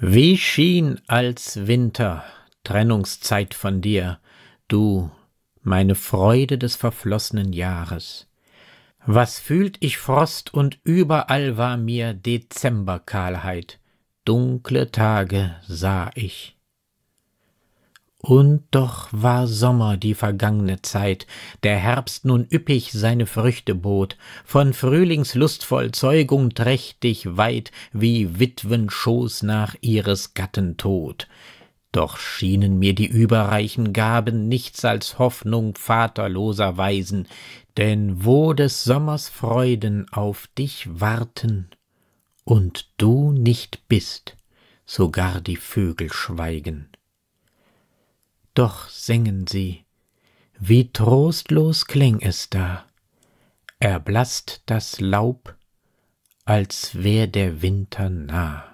Wie schien als Winter Trennungszeit von dir, du, meine Freude des verflossenen Jahres. Was fühlt ich Frost und überall war mir Dezemberkahlheit, dunkle Tage sah ich. Und doch war Sommer die vergangene Zeit, der Herbst nun üppig seine Früchte bot, von Frühlingslustvoll Zeugung trächtig weit, wie Witwenschoß nach ihres Gatten Tod. Doch schienen mir die überreichen Gaben nichts als Hoffnung vaterloser Weisen, denn wo des Sommers Freuden auf dich warten und du nicht bist, sogar die Vögel schweigen doch singen sie. Wie trostlos kling es da, erblaßt das Laub, als wär der Winter nah.